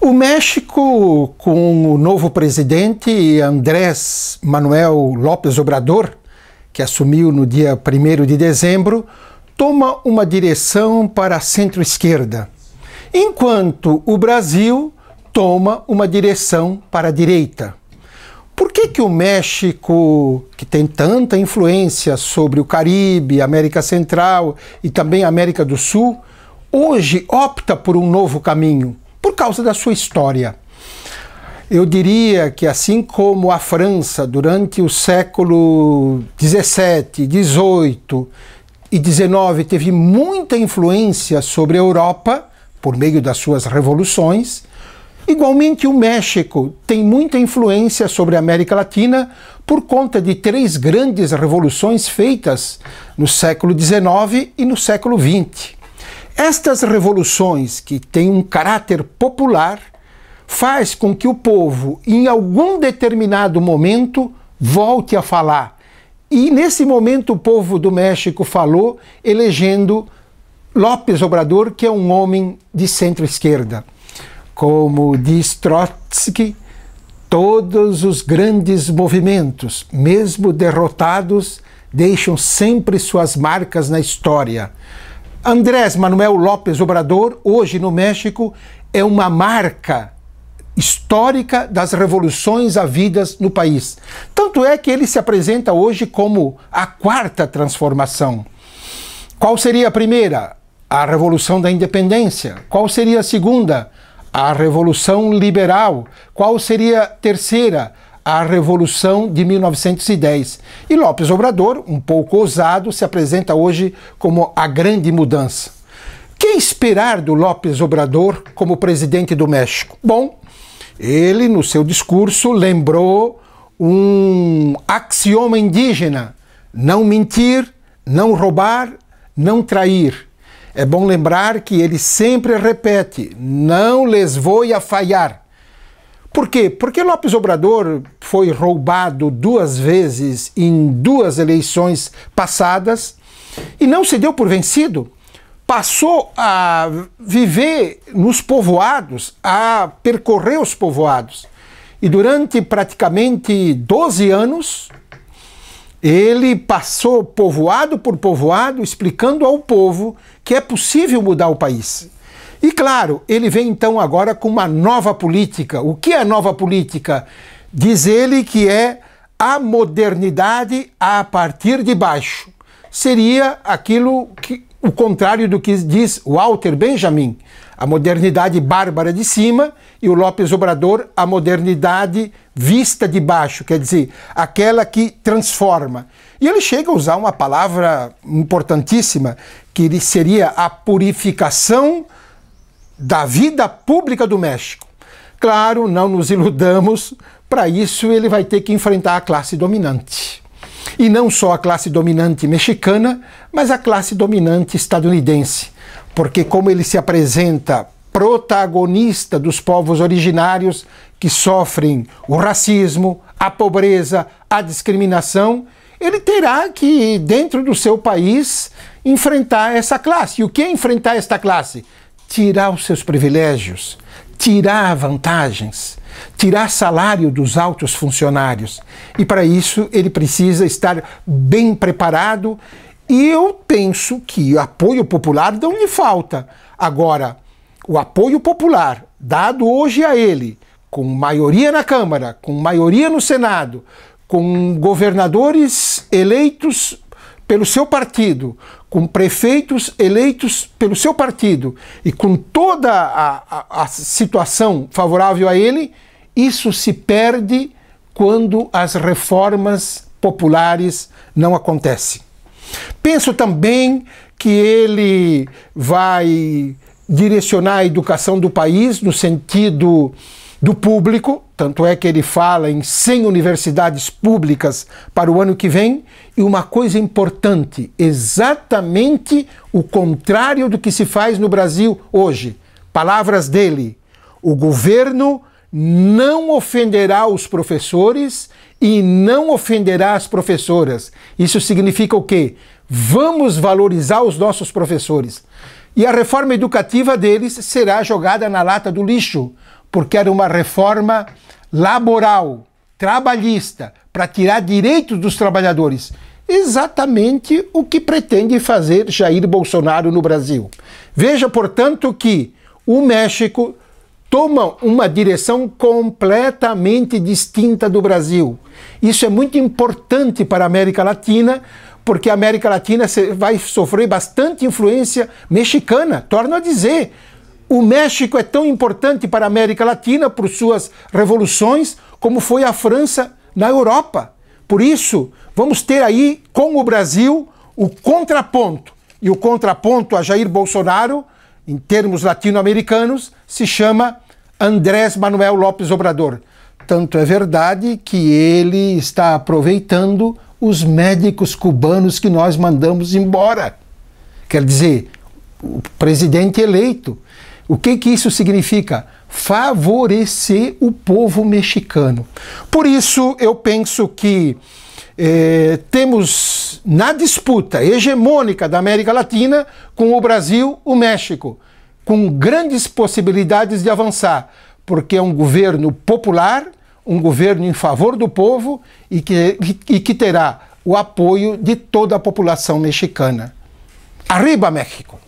O México, com o novo presidente Andrés Manuel López Obrador, que assumiu no dia 1 de dezembro, toma uma direção para a centro-esquerda, enquanto o Brasil toma uma direção para a direita. Por que, que o México, que tem tanta influência sobre o Caribe, América Central e também América do Sul, hoje opta por um novo caminho? por causa da sua história. Eu diria que, assim como a França, durante o século XVII, XVIII e XIX, teve muita influência sobre a Europa por meio das suas revoluções, igualmente o México tem muita influência sobre a América Latina por conta de três grandes revoluções feitas no século XIX e no século XX. Estas revoluções que têm um caráter popular faz com que o povo, em algum determinado momento, volte a falar. E nesse momento o povo do México falou, elegendo López Obrador, que é um homem de centro-esquerda. Como diz Trotsky, todos os grandes movimentos, mesmo derrotados, deixam sempre suas marcas na história. Andrés Manuel López Obrador, hoje no México, é uma marca histórica das revoluções havidas no país. Tanto é que ele se apresenta hoje como a quarta transformação. Qual seria a primeira? A Revolução da Independência. Qual seria a segunda? A Revolução Liberal. Qual seria a terceira? a Revolução de 1910. E Lopes Obrador, um pouco ousado, se apresenta hoje como a grande mudança. Que esperar do López Obrador como presidente do México? Bom, ele no seu discurso lembrou um axioma indígena: não mentir, não roubar, não trair. É bom lembrar que ele sempre repete: não les vou a falhar. Por quê? Porque López Obrador foi roubado duas vezes em duas eleições passadas e não se deu por vencido, passou a viver nos povoados, a percorrer os povoados. E durante praticamente 12 anos, ele passou povoado por povoado, explicando ao povo que é possível mudar o país. E claro, ele vem então agora com uma nova política. O que é a nova política? Diz ele que é a modernidade a partir de baixo. Seria aquilo que o contrário do que diz Walter Benjamin, a modernidade bárbara de cima e o Lopes Obrador, a modernidade vista de baixo, quer dizer, aquela que transforma. E ele chega a usar uma palavra importantíssima, que seria a purificação da vida pública do México. Claro, não nos iludamos, para isso, ele vai ter que enfrentar a classe dominante. E não só a classe dominante mexicana, mas a classe dominante estadunidense. Porque, como ele se apresenta protagonista dos povos originários que sofrem o racismo, a pobreza, a discriminação, ele terá que, dentro do seu país, enfrentar essa classe. E o que é enfrentar esta classe? Tirar os seus privilégios, tirar vantagens, tirar salário dos altos funcionários. E para isso ele precisa estar bem preparado e eu penso que apoio popular não lhe falta. Agora, o apoio popular dado hoje a ele, com maioria na Câmara, com maioria no Senado, com governadores eleitos pelo seu partido, com prefeitos eleitos pelo seu partido e com toda a, a, a situação favorável a ele, isso se perde quando as reformas populares não acontecem. Penso também que ele vai direcionar a educação do país no sentido do público, tanto é que ele fala em 100 universidades públicas para o ano que vem, e uma coisa importante, exatamente o contrário do que se faz no Brasil hoje. Palavras dele: o governo não ofenderá os professores e não ofenderá as professoras. Isso significa o quê? Vamos valorizar os nossos professores. E a reforma educativa deles será jogada na lata do lixo, porque era uma reforma laboral, trabalhista, para tirar direitos dos trabalhadores. Exatamente o que pretende fazer Jair Bolsonaro no Brasil. Veja, portanto, que o México tomam uma direção completamente distinta do Brasil. Isso é muito importante para a América Latina, porque a América Latina vai sofrer bastante influência mexicana. Torno a dizer, o México é tão importante para a América Latina por suas revoluções, como foi a França na Europa. Por isso, vamos ter aí com o Brasil o contraponto. E o contraponto a Jair Bolsonaro em termos latino-americanos, se chama Andrés Manuel López Obrador. Tanto é verdade que ele está aproveitando os médicos cubanos que nós mandamos embora. Quer dizer, o presidente eleito. O que, que isso significa? Favorecer o povo mexicano. Por isso, eu penso que eh, temos na disputa hegemônica da América Latina com o Brasil, o México, com grandes possibilidades de avançar, porque é um governo popular, um governo em favor do povo e que, e que terá o apoio de toda a população mexicana. Arriba, México!